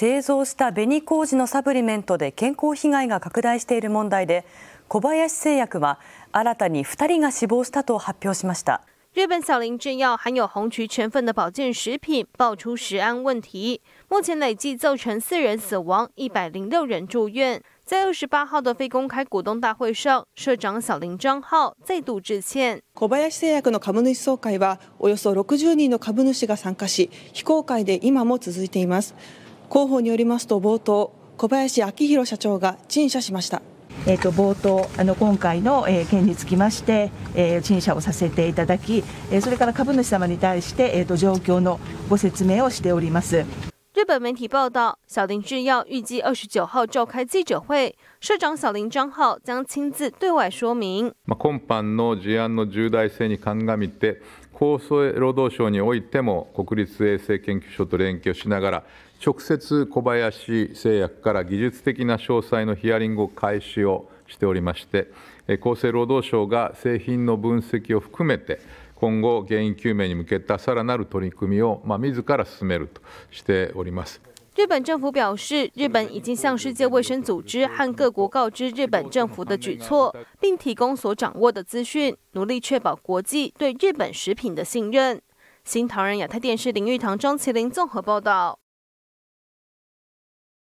製造した紅麹のサプリメントで健康被害が拡大している問題で小林製薬は新たに2人が死亡したと発表しました。日本小林含有曲成分保健食品爆出食安目前累造成人死亡，人住院。在二十八号的非公开股东大会上，社长小林章浩再度致歉。小林製薬の株主総会はおよそ60人の株主が参加し、非公開で今も続いています。広報によりますと冒頭小林明弘社長が陳謝しましたえと冒頭、あの今回の、え件につきまして、え陳謝をさせていただき、えそれから株主様に対して、えー、と状況のご説明をしております。日本媒体报道，小林制药预计二十九号召开记者会，社长小林章浩将亲自对外说明。今般の事案の重大性に鑑みて、厚生労働省においても国立衛生研究所と連携をしながら、直接小林製薬から技術的な詳細のヒアリングを開始をしておりまして、厚生労働省が製品の分析を含めて。日本政府表示，日本已经向世界卫生组织和各国告知日本政府的举措，并提供所掌握的资讯，努力确保国际对日本食品的信任。新唐人亚太电视林玉堂、张麒麟综合报道。